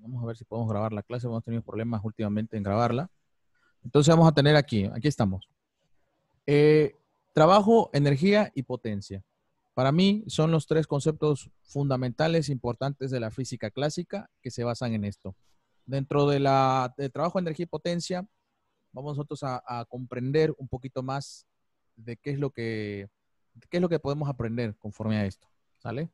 vamos a ver si podemos grabar la clase. Hemos tenido problemas últimamente en grabarla. Entonces vamos a tener aquí, aquí estamos. Eh, trabajo, energía y potencia. Para mí son los tres conceptos fundamentales importantes de la física clásica que se basan en esto. Dentro de la, trabajo, energía y potencia, vamos nosotros a, a, comprender un poquito más de qué es lo que, qué es lo que podemos aprender conforme a esto. ¿Sale?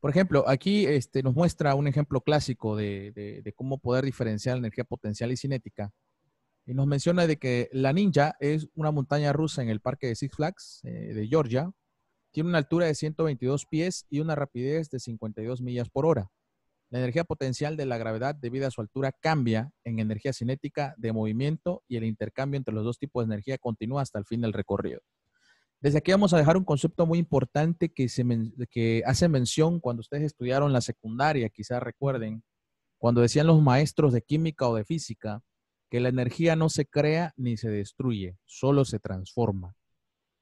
Por ejemplo, aquí este, nos muestra un ejemplo clásico de, cómo poder diferenciar energía potencial y cinética. Y nos menciona de que la Ninja es una montaña rusa en el parque de Six Flags eh, de Georgia. Tiene una altura de 122 pies y una rapidez de 52 millas por hora. La energía potencial de la gravedad debido a su altura cambia en energía cinética de movimiento y el intercambio entre los dos tipos de energía continúa hasta el fin del recorrido. Desde aquí vamos a dejar un concepto muy importante que, se hace mención cuando ustedes estudiaron la secundaria, quizás recuerden, cuando decían los maestros de química o de física, que la energía no se crea ni se destruye, solo se transforma.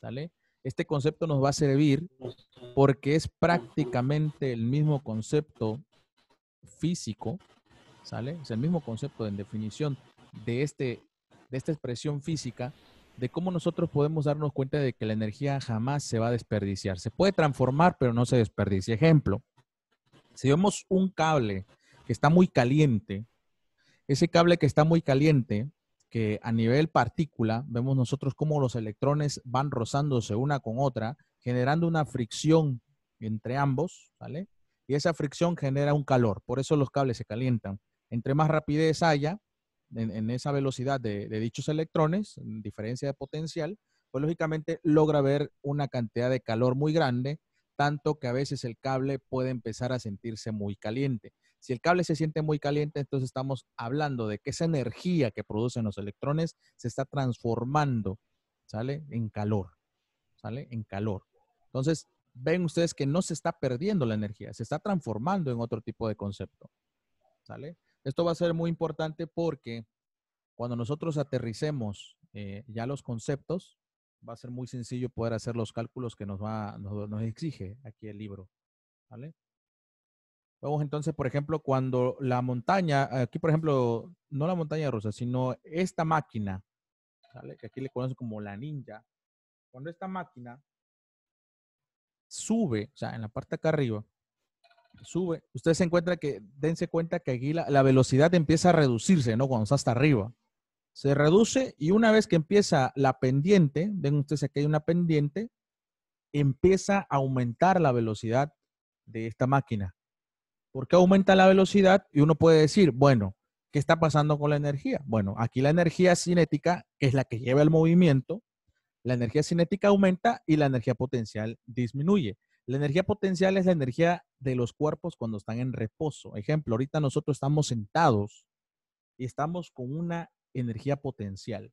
¿Sale? Este concepto nos va a servir porque es prácticamente el mismo concepto físico, ¿sale? Es el mismo concepto en definición de, este, de esta expresión física de cómo nosotros podemos darnos cuenta de que la energía jamás se va a desperdiciar. Se puede transformar, pero no se desperdicia. Ejemplo, si vemos un cable que está muy caliente, ese cable que está muy caliente, que a nivel partícula, vemos nosotros cómo los electrones van rozándose una con otra, generando una fricción entre ambos, ¿vale? Y esa fricción genera un calor, por eso los cables se calientan. Entre más rapidez haya, en, esa velocidad de, dichos electrones, en diferencia de potencial, pues lógicamente logra ver una cantidad de calor muy grande, tanto que a veces el cable puede empezar a sentirse muy caliente. Si el cable se siente muy caliente, entonces estamos hablando de que esa energía que producen los electrones se está transformando, ¿sale? En calor, ¿sale? En calor. Entonces, ven ustedes que no se está perdiendo la energía, se está transformando en otro tipo de concepto, ¿sale? Esto va a ser muy importante porque cuando nosotros aterricemos eh, ya los conceptos, va a ser muy sencillo poder hacer los cálculos que nos, va, nos, exige aquí el libro. ¿vale? Vamos entonces, por ejemplo, cuando la montaña, aquí por ejemplo, no la montaña rusa, sino esta máquina, que aquí le conocen como la ninja, cuando esta máquina sube, o sea, en la parte acá arriba, sube, usted se encuentra que, dense cuenta que aquí la, velocidad empieza a reducirse, ¿no? Cuando está hasta arriba. Se reduce y una vez que empieza la pendiente, ven ustedes aquí hay una pendiente, empieza a aumentar la velocidad de esta máquina. ¿Por qué aumenta la velocidad? Y uno puede decir, bueno, ¿qué está pasando con la energía? Bueno, aquí la energía cinética, es la que lleva el movimiento, la energía cinética aumenta y la energía potencial disminuye. La energía potencial es la energía de los cuerpos cuando están en reposo. Ejemplo, ahorita nosotros estamos sentados y estamos con una energía potencial.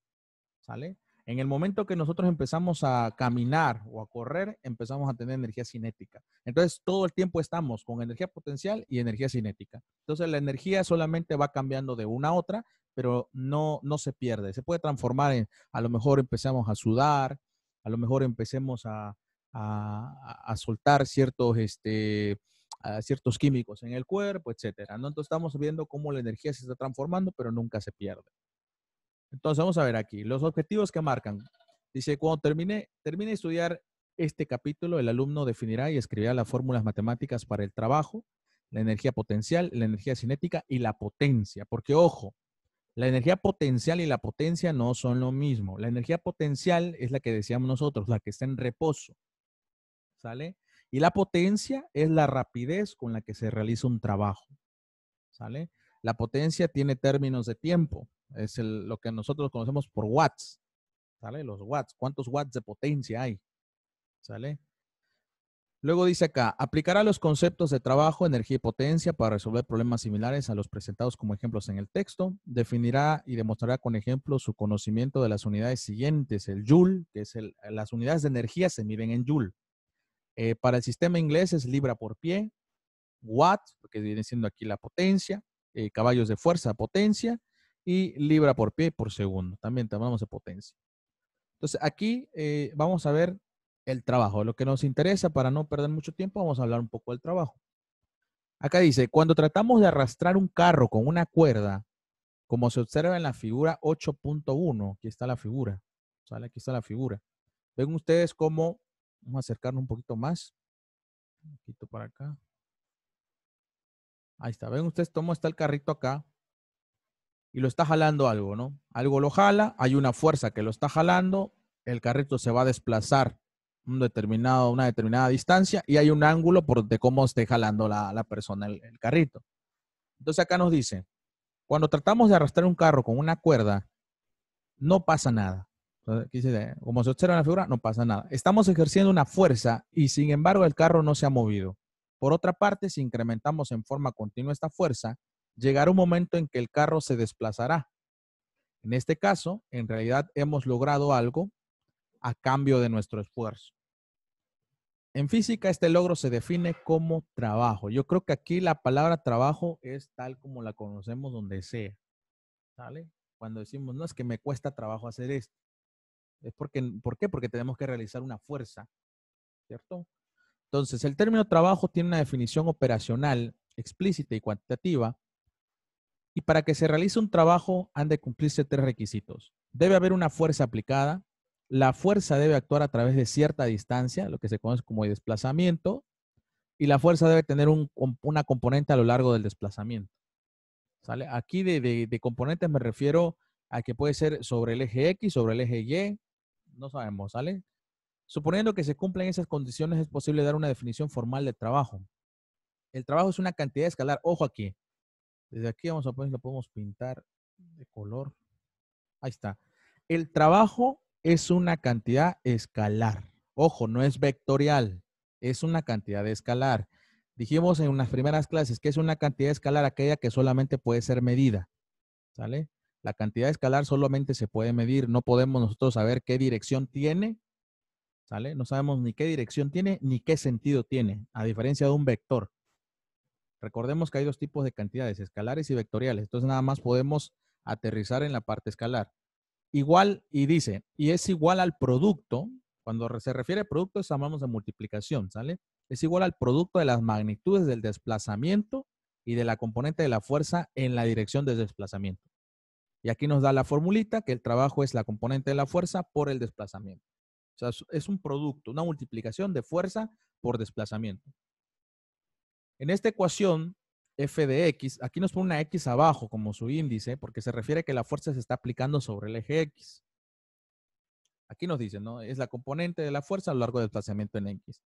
¿Sale? En el momento que nosotros empezamos a caminar o a correr, empezamos a tener energía cinética. Entonces, todo el tiempo estamos con energía potencial y energía cinética. Entonces, la energía solamente va cambiando de una a otra, pero no, no se pierde. Se puede transformar en, a lo mejor empezamos a sudar, a lo mejor empecemos a, a, soltar ciertos, este, a ciertos químicos en el cuerpo, etcétera. ¿no? Entonces estamos viendo cómo la energía se está transformando, pero nunca se pierde. Entonces vamos a ver aquí los objetivos que marcan. Dice, cuando termine, termine de estudiar este capítulo, el alumno definirá y escribirá las fórmulas matemáticas para el trabajo, la energía potencial, la energía cinética y la potencia. Porque ojo, la energía potencial y la potencia no son lo mismo. La energía potencial es la que decíamos nosotros, la que está en reposo. ¿sale? Y la potencia es la rapidez con la que se realiza un trabajo, ¿sale? La potencia tiene términos de tiempo, es lo que nosotros conocemos por watts, ¿sale? Los watts, ¿cuántos watts de potencia hay? ¿Sale? Luego dice acá, aplicará los conceptos de trabajo, energía y potencia para resolver problemas similares a los presentados como ejemplos en el texto. Definirá y demostrará con ejemplos su conocimiento de las unidades siguientes, el joule, que es el, las unidades de energía se miden en joule, eh, para el sistema inglés es libra por pie, watt, que viene siendo aquí la potencia, eh, caballos de fuerza, potencia, y libra por pie por segundo. También tomamos de potencia. Entonces, aquí eh, vamos a ver el trabajo. Lo que nos interesa para no perder mucho tiempo, vamos a hablar un poco del trabajo. Acá dice, cuando tratamos de arrastrar un carro con una cuerda, como se observa en la figura 8.1, aquí está la figura, ¿sale? Aquí está la figura. Ven ustedes cómo Vamos a acercarnos un poquito más. Un poquito para acá. Ahí está. Ven ustedes cómo está el carrito acá. Y lo está jalando algo, ¿no? Algo lo jala, hay una fuerza que lo está jalando, el carrito se va a desplazar un determinado, una determinada distancia y hay un ángulo por de cómo esté jalando la, persona el carrito. Entonces acá nos dice, cuando tratamos de arrastrar un carro con una cuerda, no pasa nada como se observa en la figura, no pasa nada. Estamos ejerciendo una fuerza y sin embargo el carro no se ha movido. Por otra parte, si incrementamos en forma continua esta fuerza, llegará un momento en que el carro se desplazará. En este caso, en realidad hemos logrado algo a cambio de nuestro esfuerzo. En física, este logro se define como trabajo. Yo creo que aquí la palabra trabajo es tal como la conocemos donde sea. ¿Sale? Cuando decimos, no, es que me cuesta trabajo hacer esto. Es ¿Por qué? Porque tenemos que realizar una fuerza, ¿cierto? Entonces, el término trabajo tiene una definición operacional explícita y cuantitativa. Y para que se realice un trabajo han de cumplirse tres requisitos. Debe haber una fuerza aplicada. La fuerza debe actuar a través de cierta distancia, lo que se conoce como desplazamiento. Y la fuerza debe tener una componente a lo largo del desplazamiento. ¿Sale? Aquí de componentes me refiero a que puede ser sobre el eje X, sobre el eje Y, no sabemos, ¿sale? Suponiendo que se cumplen esas condiciones, es posible dar una definición formal de trabajo. El trabajo es una cantidad escalar. Ojo aquí. Desde aquí vamos a poner, lo podemos pintar de color. Ahí está. El trabajo es una cantidad escalar. Ojo, no es vectorial. Es una cantidad escalar. Dijimos en unas primeras clases que es una cantidad escalar aquella que solamente puede ser medida. ¿Sale? La cantidad escalar solamente se puede medir, no podemos nosotros saber qué dirección tiene, ¿sale? No sabemos ni qué dirección tiene ni qué sentido tiene, a diferencia de un vector. Recordemos que hay dos tipos de cantidades, escalares y vectoriales. Entonces nada más podemos aterrizar en la parte escalar. Igual, y dice, y es igual al producto, cuando se refiere a producto, llamamos a de multiplicación, ¿sale? Es igual al producto de las magnitudes del desplazamiento y de la componente de la fuerza en la dirección del desplazamiento. Y aquí nos da la formulita que el trabajo es la componente de la fuerza por el desplazamiento. O sea, es un producto, una multiplicación de fuerza por desplazamiento. En esta ecuación f de x, aquí nos pone una x abajo como su índice, porque se refiere a que la fuerza se está aplicando sobre el eje x. Aquí nos dice, ¿no? Es la componente de la fuerza a lo largo del desplazamiento en x.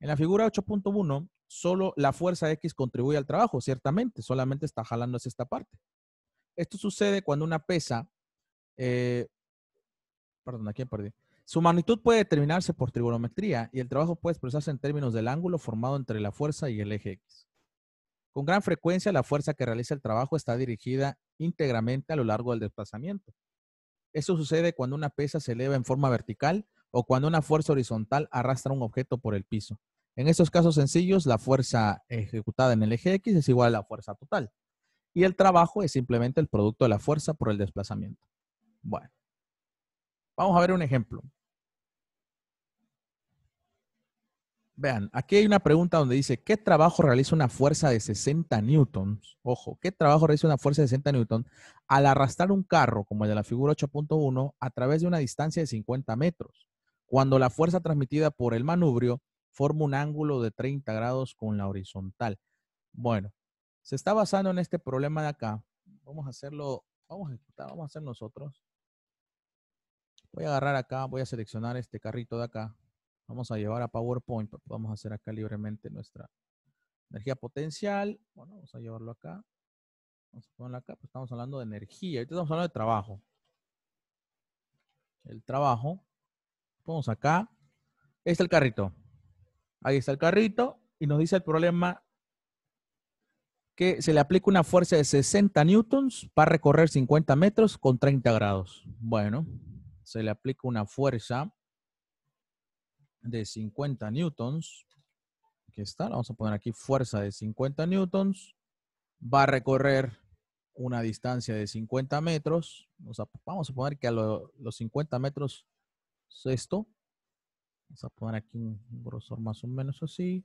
En la figura 8.1, solo la fuerza x contribuye al trabajo, ciertamente, solamente está jalándose esta parte. Esto sucede cuando una pesa, eh, perdón, aquí perdí. Su magnitud puede determinarse por trigonometría y el trabajo puede expresarse en términos del ángulo formado entre la fuerza y el eje X. Con gran frecuencia, la fuerza que realiza el trabajo está dirigida íntegramente a lo largo del desplazamiento. Esto sucede cuando una pesa se eleva en forma vertical o cuando una fuerza horizontal arrastra un objeto por el piso. En estos casos sencillos, la fuerza ejecutada en el eje X es igual a la fuerza total y el trabajo es simplemente el producto de la fuerza por el desplazamiento. Bueno, vamos a ver un ejemplo. Vean, aquí hay una pregunta donde dice, ¿qué trabajo realiza una fuerza de 60 newtons? Ojo, ¿qué trabajo realiza una fuerza de 60 newtons al arrastrar un carro, como el de la figura 8.1, a través de una distancia de 50 metros, cuando la fuerza transmitida por el manubrio forma un ángulo de 30 grados con la horizontal? Bueno, se está basando en este problema de acá. Vamos a hacerlo, vamos a ejecutar, vamos a hacer nosotros. Voy a agarrar acá, voy a seleccionar este carrito de acá. Vamos a llevar a PowerPoint, vamos a hacer acá libremente nuestra energía potencial. Bueno, vamos a llevarlo acá. Vamos a ponerlo acá, pues estamos hablando de energía. Ahorita estamos hablando de trabajo. El trabajo. Vamos acá. Ahí está el carrito. Ahí está el carrito y nos dice el problema que se le aplica una fuerza de 60 newtons para recorrer 50 metros con 30 grados. Bueno, se le aplica una fuerza de 50 newtons. Aquí está, vamos a poner aquí fuerza de 50 newtons. Va a recorrer una distancia de 50 metros. Vamos a, poner que a los 50 metros es esto. Vamos a poner aquí un grosor más o menos así.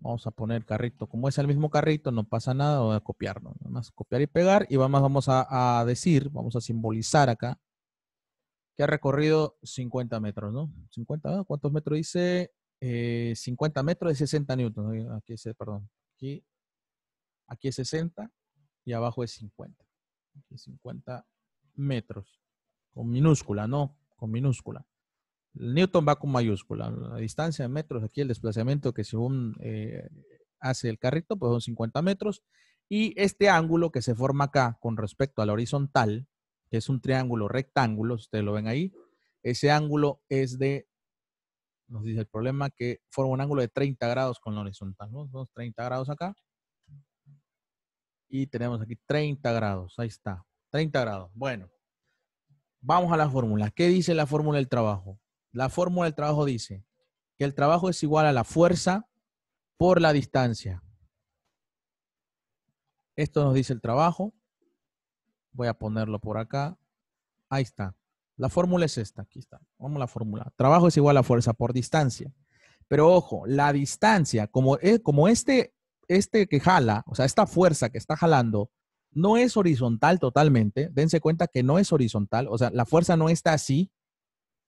Vamos a poner carrito. Como es el mismo carrito, no pasa nada, voy a copiarlo. Nada más copiar y pegar. Y vamos, vamos a, decir, vamos a simbolizar acá, que ha recorrido 50 metros, ¿no? 50, ah, ¿cuántos metros dice? 50 eh, metros de 60 newtons. Aquí es, perdón. Aquí, aquí es 60 y abajo es 50. Aquí 50 metros. Con minúscula, ¿no? Con minúscula. Newton va con mayúscula. La distancia de metros, aquí el desplazamiento que según eh, hace el carrito, pues son 50 metros. Y este ángulo que se forma acá con respecto a la horizontal, que es un triángulo rectángulo, si ustedes lo ven ahí, ese ángulo es de, nos dice el problema, que forma un ángulo de 30 grados con la horizontal, ¿no? Son 30 grados acá. Y tenemos aquí 30 grados, ahí está, 30 grados. Bueno, vamos a la fórmula. ¿Qué dice la fórmula del trabajo? La fórmula del trabajo dice que el trabajo es igual a la fuerza por la distancia. Esto nos dice el trabajo. Voy a ponerlo por acá. Ahí está. La fórmula es esta. Aquí está. Vamos a la fórmula. Trabajo es igual a fuerza por distancia. Pero ojo, la distancia, como, e, como este, este que jala, o sea, esta fuerza que está jalando, no es horizontal totalmente. Dense cuenta que no es horizontal. O sea, la fuerza no está así,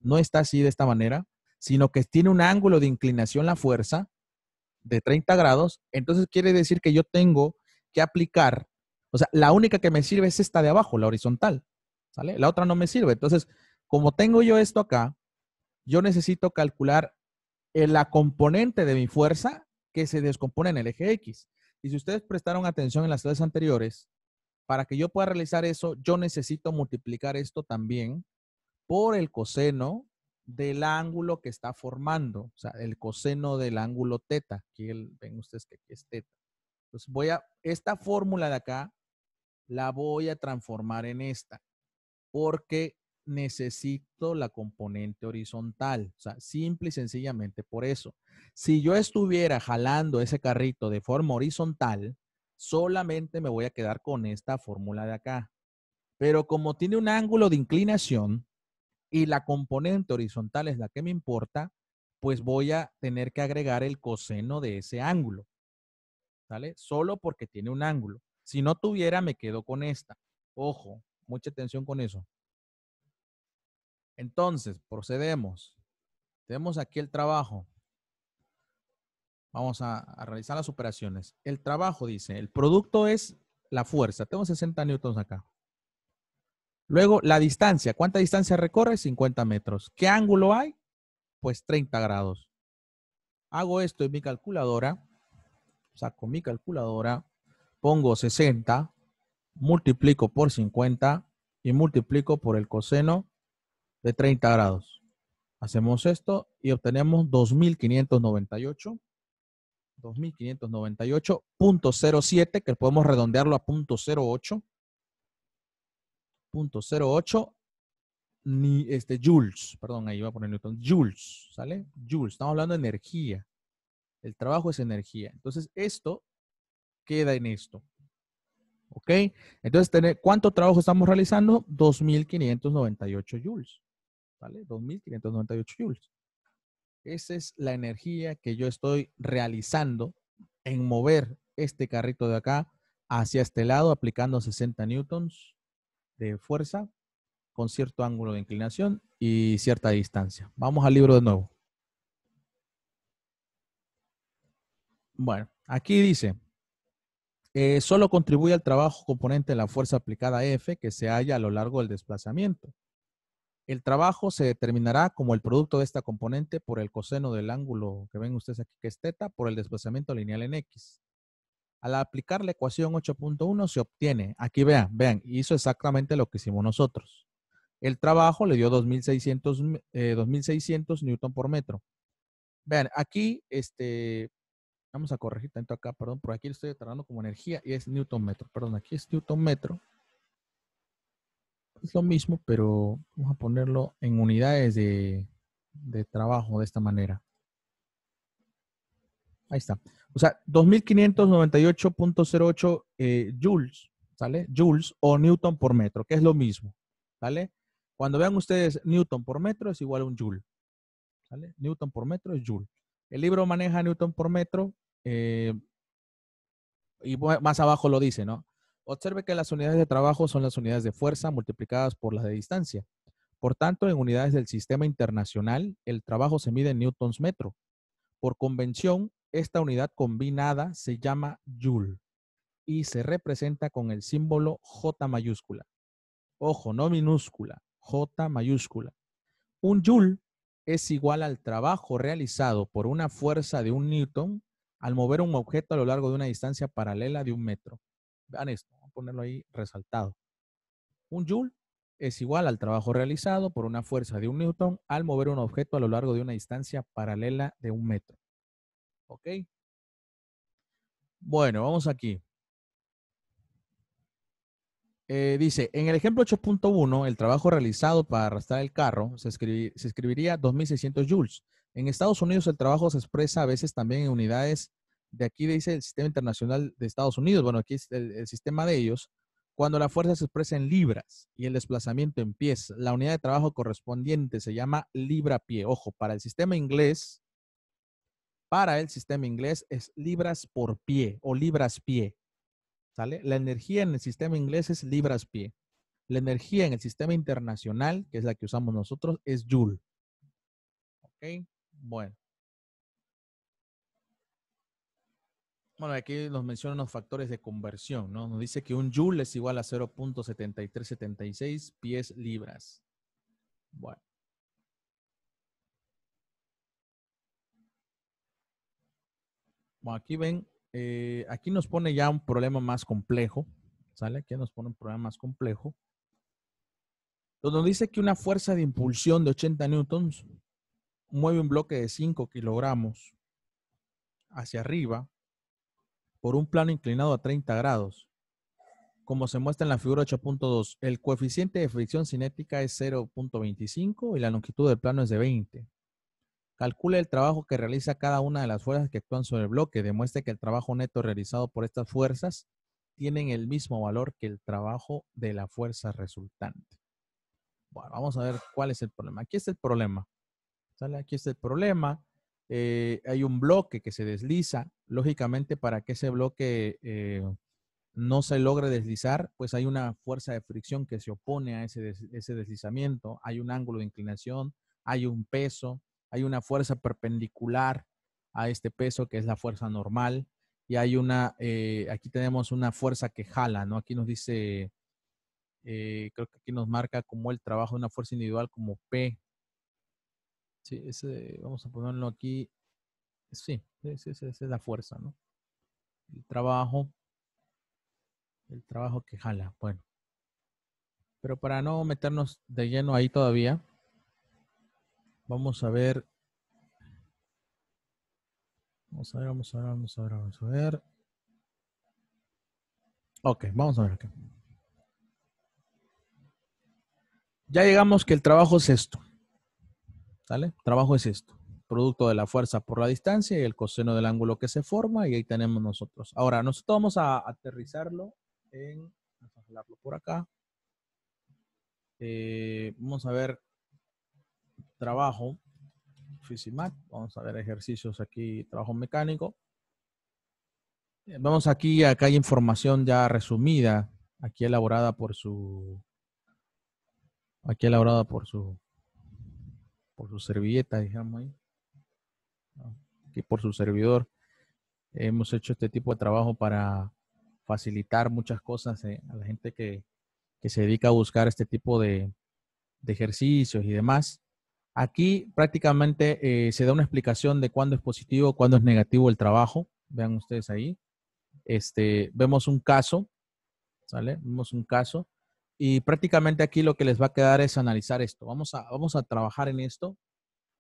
no está así de esta manera, sino que tiene un ángulo de inclinación la fuerza de 30 grados, entonces quiere decir que yo tengo que aplicar, o sea, la única que me sirve es esta de abajo, la horizontal, ¿sale? La otra no me sirve. Entonces, como tengo yo esto acá, yo necesito calcular la componente de mi fuerza que se descompone en el eje X. Y si ustedes prestaron atención en las clases anteriores, para que yo pueda realizar eso, yo necesito multiplicar esto también por el coseno del ángulo que está formando, o sea, el coseno del ángulo teta. Aquí ven ustedes que aquí es teta. Entonces voy a, esta fórmula de acá la voy a transformar en esta, porque necesito la componente horizontal, o sea, simple y sencillamente por eso. Si yo estuviera jalando ese carrito de forma horizontal, solamente me voy a quedar con esta fórmula de acá. Pero como tiene un ángulo de inclinación, y la componente horizontal es la que me importa, pues voy a tener que agregar el coseno de ese ángulo. ¿Sale? Solo porque tiene un ángulo. Si no tuviera, me quedo con esta. Ojo, mucha atención con eso. Entonces, procedemos. Tenemos aquí el trabajo. Vamos a, realizar las operaciones. El trabajo dice, el producto es la fuerza. Tengo 60 newtons acá. Luego, la distancia. ¿Cuánta distancia recorre? 50 metros. ¿Qué ángulo hay? Pues 30 grados. Hago esto en mi calculadora. Saco mi calculadora. Pongo 60. Multiplico por 50. Y multiplico por el coseno de 30 grados. Hacemos esto y obtenemos 2598. 2598.07, que podemos redondearlo a 0.08 0.08 ni este, joules, perdón, ahí iba a poner Newton, joules, ¿sale? Joules, estamos hablando de energía. El trabajo es energía. Entonces, esto queda en esto. ¿Ok? Entonces, ¿cuánto trabajo estamos realizando? 2.598 joules. ¿Vale? 2.598 joules. Esa es la energía que yo estoy realizando en mover este carrito de acá hacia este lado, aplicando 60 newtons de fuerza con cierto ángulo de inclinación y cierta distancia. Vamos al libro de nuevo. Bueno, aquí dice, eh, solo contribuye al trabajo componente de la fuerza aplicada F que se halla a lo largo del desplazamiento. El trabajo se determinará como el producto de esta componente por el coseno del ángulo que ven ustedes aquí, que es teta por el desplazamiento lineal en X. Al aplicar la ecuación 8.1 se obtiene, aquí vean, vean, hizo exactamente lo que hicimos nosotros. El trabajo le dio 2.600, eh, newton por metro. Vean, aquí, este, vamos a corregir tanto acá, perdón, por aquí estoy tratando como energía y es newton metro. Perdón, aquí es newton metro. Es lo mismo, pero vamos a ponerlo en unidades de trabajo de esta manera. Ahí está. O sea, 2598.08 eh, joules, ¿sale? Joules o newton por metro, que es lo mismo, ¿sale? Cuando vean ustedes newton por metro es igual a un joule, ¿sale? Newton por metro es joule. El libro maneja newton por metro eh, y más abajo lo dice, ¿no? Observe que las unidades de trabajo son las unidades de fuerza multiplicadas por las de distancia. Por tanto, en unidades del sistema internacional, el trabajo se mide en newtons metro. Por convención, esta unidad combinada se llama Joule y se representa con el símbolo J mayúscula. Ojo, no minúscula, J mayúscula. Un Joule es igual al trabajo realizado por una fuerza de un Newton al mover un objeto a lo largo de una distancia paralela de un metro. Vean esto, voy a ponerlo ahí resaltado. Un Joule es igual al trabajo realizado por una fuerza de un Newton al mover un objeto a lo largo de una distancia paralela de un metro. ¿Ok? Bueno, vamos aquí. Eh, dice, en el ejemplo 8.1, el trabajo realizado para arrastrar el carro se, se escribiría 2.600 joules. En Estados Unidos el trabajo se expresa a veces también en unidades de aquí, dice el sistema internacional de Estados Unidos, bueno, aquí es el sistema de ellos, cuando la fuerza se expresa en libras y el desplazamiento en pies. La unidad de trabajo correspondiente se llama libra-pie. Ojo, para el sistema inglés, para el sistema inglés es libras por pie o libras pie. ¿Sale? La energía en el sistema inglés es libras pie. La energía en el sistema internacional, que es la que usamos nosotros, es joule. ¿Ok? Bueno. Bueno, aquí nos mencionan los factores de conversión, ¿no? Nos dice que un joule es igual a 0.7376 pies libras. Bueno. aquí ven, eh, aquí nos pone ya un problema más complejo, ¿sale? Aquí nos pone un problema más complejo. Donde dice que una fuerza de impulsión de 80 newtons mueve un bloque de 5 kilogramos hacia arriba por un plano inclinado a 30 grados. Como se muestra en la figura 8.2, el coeficiente de fricción cinética es 0.25 y la longitud del plano es de 20. Calcule el trabajo que realiza cada una de las fuerzas que actúan sobre el bloque. Demuestre que el trabajo neto realizado por estas fuerzas tienen el mismo valor que el trabajo de la fuerza resultante. Bueno, vamos a ver cuál es el problema. Aquí está el problema. ¿Sale? Aquí está el problema. Eh, hay un bloque que se desliza. Lógicamente, para que ese bloque eh, no se logre deslizar, pues hay una fuerza de fricción que se opone a ese, ese deslizamiento. Hay un ángulo de inclinación, hay un peso, hay una fuerza perpendicular a este peso que es la fuerza normal y hay una, eh, aquí tenemos una fuerza que jala, ¿no? Aquí nos dice, eh, creo que aquí nos marca como el trabajo de una fuerza individual como P. Sí, ese, vamos a ponerlo aquí. Sí, esa es la fuerza, ¿no? El trabajo, el trabajo que jala, bueno. Pero para no meternos de lleno ahí todavía, Vamos a ver. Vamos a ver, vamos a ver, vamos a ver, a ver. Ok, vamos a ver acá. Ya llegamos que el trabajo es esto. ¿Sale? Trabajo es esto. Producto de la fuerza por la distancia y el coseno del ángulo que se forma y ahí tenemos nosotros. Ahora, nosotros vamos a aterrizarlo en... por acá. Eh, vamos a ver trabajo, Fisimac, Vamos a ver ejercicios aquí, trabajo mecánico. Eh, vamos aquí, acá hay información ya resumida, aquí elaborada por su, aquí elaborada por su, por su servilleta, digamos ahí. Aquí por su servidor. Hemos hecho este tipo de trabajo para facilitar muchas cosas eh, a la gente que, que se dedica a buscar este tipo de, de ejercicios y demás. Aquí prácticamente eh, se da una explicación de cuándo es positivo, cuándo es negativo el trabajo. Vean ustedes ahí. Este, vemos un caso, ¿sale? Vemos un caso. Y prácticamente aquí lo que les va a quedar es analizar esto. Vamos a, vamos a trabajar en esto,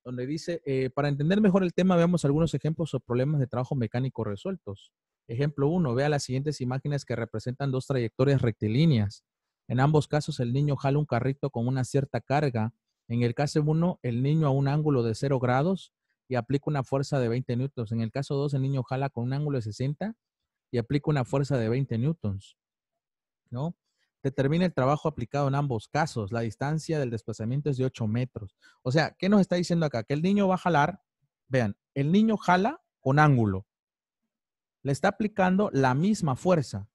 donde dice, eh, para entender mejor el tema, veamos algunos ejemplos o problemas de trabajo mecánico resueltos. Ejemplo 1, vea las siguientes imágenes que representan dos trayectorias rectilíneas. En ambos casos, el niño jala un carrito con una cierta carga en el caso 1, el niño a un ángulo de 0 grados y aplica una fuerza de 20 newtons. En el caso 2, el niño jala con un ángulo de 60 y aplica una fuerza de 20 newtons. ¿No? Determina el trabajo aplicado en ambos casos. La distancia del desplazamiento es de 8 metros. O sea, ¿qué nos está diciendo acá? Que el niño va a jalar. Vean, el niño jala con ángulo. Le está aplicando la misma fuerza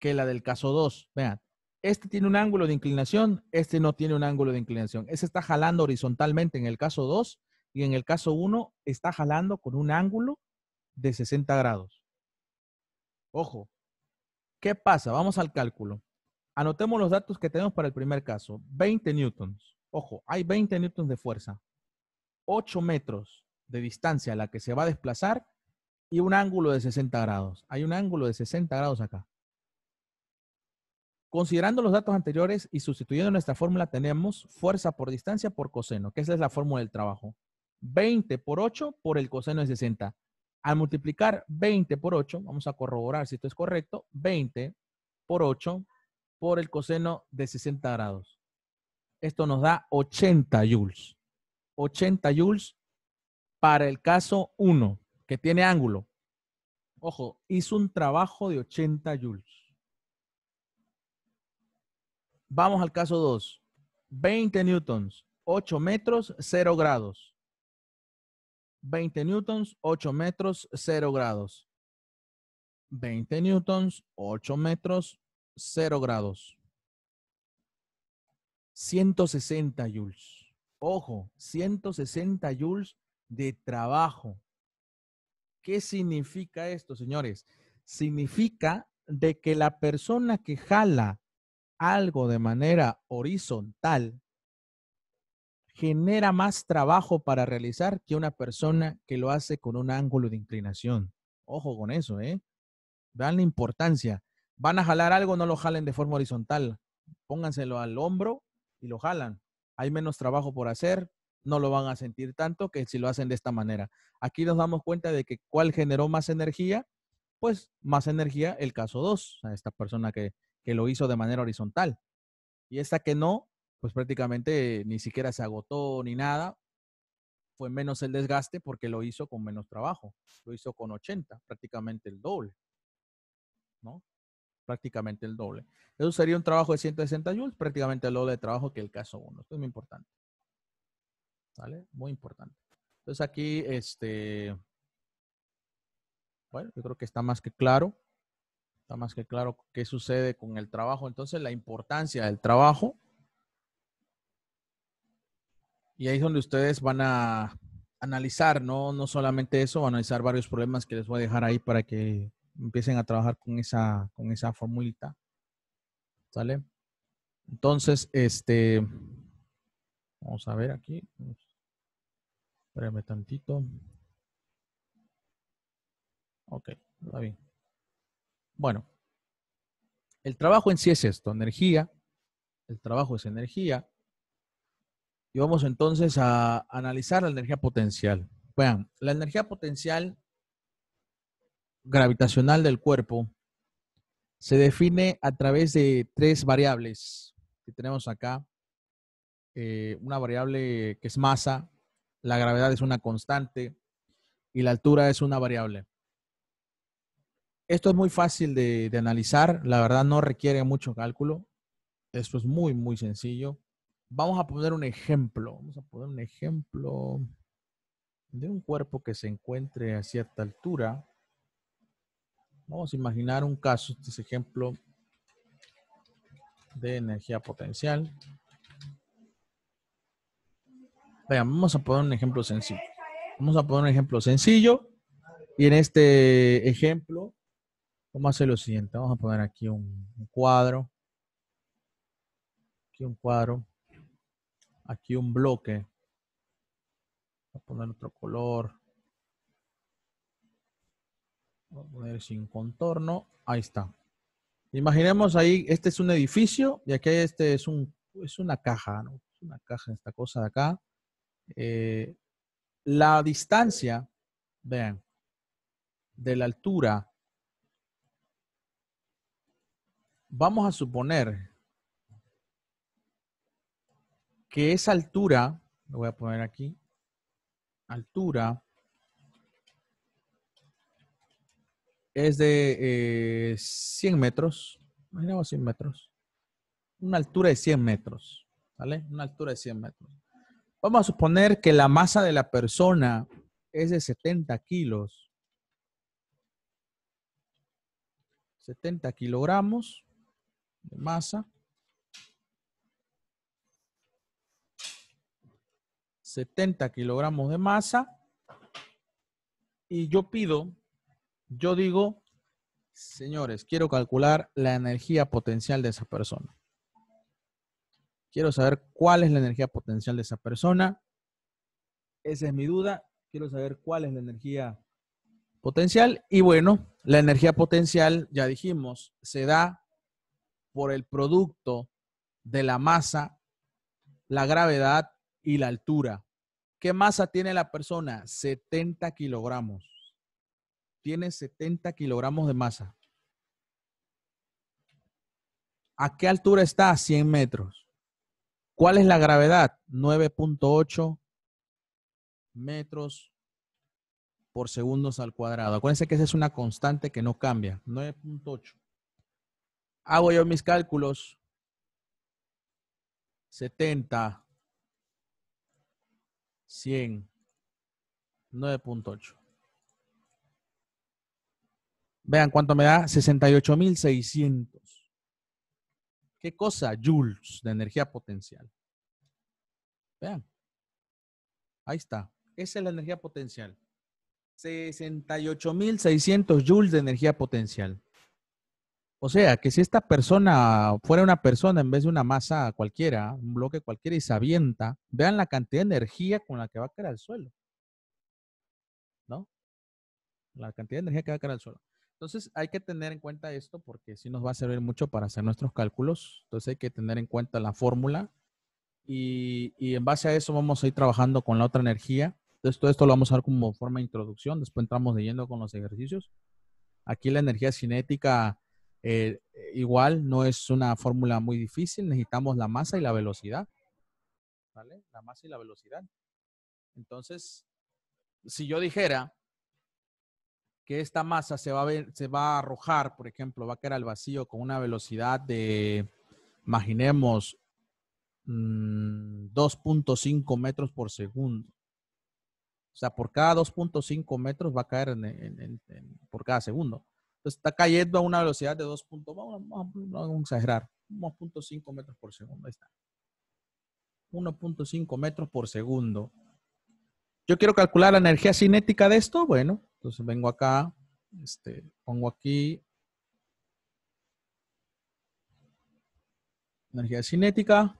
que la del caso 2. Vean, este tiene un ángulo de inclinación, este no tiene un ángulo de inclinación. Ese está jalando horizontalmente en el caso 2 y en el caso 1 está jalando con un ángulo de 60 grados. Ojo, ¿qué pasa? Vamos al cálculo. Anotemos los datos que tenemos para el primer caso. 20 newtons. Ojo, hay 20 newtons de fuerza. 8 metros de distancia a la que se va a desplazar y un ángulo de 60 grados. Hay un ángulo de 60 grados acá. Considerando los datos anteriores y sustituyendo nuestra fórmula, tenemos fuerza por distancia por coseno, que esa es la fórmula del trabajo. 20 por 8 por el coseno de 60. Al multiplicar 20 por 8, vamos a corroborar si esto es correcto, 20 por 8 por el coseno de 60 grados. Esto nos da 80 joules. 80 joules para el caso 1, que tiene ángulo. Ojo, hizo un trabajo de 80 joules. Vamos al caso 2. 20 newtons, 8 metros, 0 grados. 20 newtons, 8 metros, 0 grados. 20 newtons, 8 metros, 0 grados. 160 joules. Ojo, 160 joules de trabajo. ¿Qué significa esto, señores? Significa de que la persona que jala algo de manera horizontal genera más trabajo para realizar que una persona que lo hace con un ángulo de inclinación. Ojo con eso, ¿eh? Vean la importancia. Van a jalar algo, no lo jalen de forma horizontal. Pónganselo al hombro y lo jalan. Hay menos trabajo por hacer, no lo van a sentir tanto que si lo hacen de esta manera. Aquí nos damos cuenta de que cuál generó más energía, pues más energía el caso 2, a esta persona que que lo hizo de manera horizontal. Y esta que no, pues prácticamente ni siquiera se agotó ni nada. Fue menos el desgaste porque lo hizo con menos trabajo. Lo hizo con 80, prácticamente el doble. ¿No? Prácticamente el doble. Eso sería un trabajo de 160 joules, prácticamente el doble de trabajo que el caso 1. Esto es muy importante. ¿Vale? Muy importante. Entonces aquí, este, bueno, yo creo que está más que claro. Está más que claro qué sucede con el trabajo. Entonces, la importancia del trabajo. Y ahí es donde ustedes van a analizar, ¿no? No solamente eso, van a analizar varios problemas que les voy a dejar ahí para que empiecen a trabajar con esa, con esa formulita. ¿Sale? Entonces, este, vamos a ver aquí. Espérame tantito. Ok, está bien. Bueno, el trabajo en sí es esto, energía, el trabajo es energía, y vamos entonces a analizar la energía potencial. Vean, la energía potencial gravitacional del cuerpo se define a través de tres variables que tenemos acá. Eh, una variable que es masa, la gravedad es una constante y la altura es una variable. Esto es muy fácil de, analizar, la verdad no requiere mucho cálculo. Esto es muy, muy sencillo. Vamos a poner un ejemplo. Vamos a poner un ejemplo de un cuerpo que se encuentre a cierta altura. Vamos a imaginar un caso, este es ejemplo de energía potencial. Vean, vamos a poner un ejemplo sencillo. Vamos a poner un ejemplo sencillo. Y en este ejemplo Vamos a hacer lo siguiente. Vamos a poner aquí un, cuadro. Aquí un cuadro. Aquí un bloque. Voy a poner otro color. Vamos a poner sin contorno. Ahí está. Imaginemos ahí, este es un edificio y aquí este es, un, es una caja, ¿no? Es una caja, esta cosa de acá. Eh, la distancia, vean, de la altura vamos a suponer que esa altura, lo voy a poner aquí, altura es de 100 eh, metros, imaginemos 100 metros, una altura de 100 metros, ¿vale? Una altura de 100 metros. Vamos a suponer que la masa de la persona es de 70 kilos. 70 kilogramos de masa. ...70 kilogramos de masa... ...y yo pido... ...yo digo... ...señores, quiero calcular... ...la energía potencial de esa persona... ...quiero saber cuál es la energía potencial de esa persona... ...esa es mi duda... ...quiero saber cuál es la energía potencial... ...y bueno, la energía potencial... ...ya dijimos, se da por el producto de la masa, la gravedad y la altura. ¿Qué masa tiene la persona? 70 kilogramos. Tiene 70 kilogramos de masa. ¿A qué altura está? 100 metros. ¿Cuál es la gravedad? 9.8 metros por segundos al cuadrado. Acuérdense que esa es una constante que no cambia. 9.8 hago yo mis cálculos. 70, 100, 9.8. Vean cuánto me da, 68.600. ¿Qué cosa? Joules de energía potencial. Vean. Ahí está. Esa es la energía potencial. 68.600 joules de energía potencial. O sea, que si esta persona fuera una persona en vez de una masa cualquiera, un bloque cualquiera y se avienta, vean la cantidad de energía con la que va a caer al suelo. ¿No? La cantidad de energía que va a caer al suelo. Entonces hay que tener en cuenta esto porque sí nos va a servir mucho para hacer nuestros cálculos. Entonces hay que tener en cuenta la fórmula y, y en base a eso vamos a ir trabajando con la otra energía. Entonces todo esto lo vamos a ver como forma de introducción. Después entramos leyendo con los ejercicios. Aquí la energía cinética eh, igual no es una fórmula muy difícil, necesitamos la masa y la velocidad. ¿Vale? La masa y la velocidad. Entonces, si yo dijera que esta masa se va a, se va a arrojar, por ejemplo, va a caer al vacío con una velocidad de, imaginemos, 2.5 mm, metros por segundo. O sea, por cada 2.5 metros va a caer por cada segundo. Entonces está cayendo a una velocidad de 2. Vamos, a exagerar. 1.5 metros por segundo. Ahí está. 1.5 metros por segundo. Yo quiero calcular la energía cinética de esto. Bueno, entonces vengo acá. Este, pongo aquí. Energía cinética.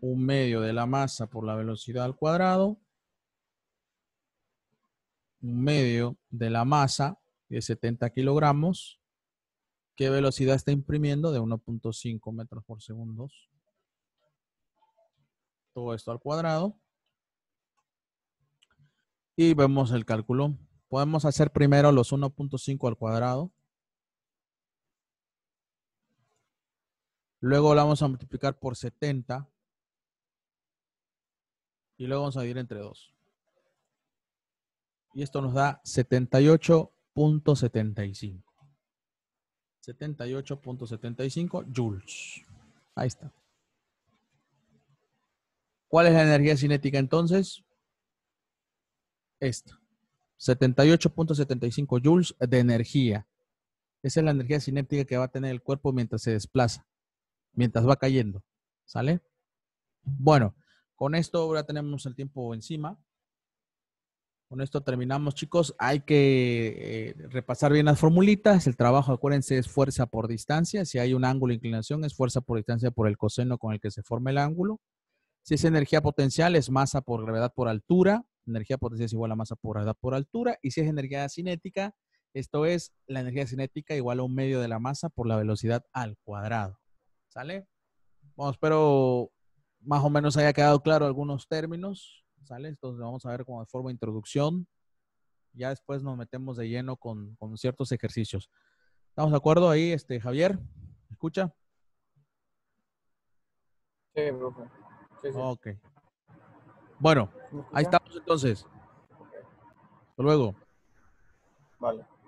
Un medio de la masa por la velocidad al cuadrado un medio de la masa de 70 kilogramos. ¿Qué velocidad está imprimiendo? De 1.5 metros por segundo. Todo esto al cuadrado. Y vemos el cálculo. Podemos hacer primero los 1.5 al cuadrado. Luego lo vamos a multiplicar por 70. Y luego vamos a dividir entre 2. Y esto nos da 78 78.75. 78.75 joules. Ahí está. ¿Cuál es la energía cinética entonces? Esta. 78.75 joules de energía. Esa es la energía cinética que va a tener el cuerpo mientras se desplaza, mientras va cayendo. ¿Sale? Bueno, con esto ahora tenemos el tiempo encima. Con esto terminamos, chicos. Hay que eh, repasar bien las formulitas. El trabajo, acuérdense, es fuerza por distancia. Si hay un ángulo de inclinación, es fuerza por distancia por el coseno con el que se forma el ángulo. Si es energía potencial, es masa por gravedad por altura. Energía potencial es igual a masa por gravedad por altura. Y si es energía cinética, esto es la energía cinética igual a un medio de la masa por la velocidad al cuadrado. ¿Sale? Bueno, espero más o menos haya quedado claro algunos términos. ¿sale? Entonces vamos a ver como de forma introducción. Ya después nos metemos de lleno con, ciertos ejercicios. ¿Estamos de acuerdo ahí, este, Javier? ¿Escucha? Sí, profe. Sí, sí. Ok. Bueno, ahí estamos entonces. Hasta luego. Vale.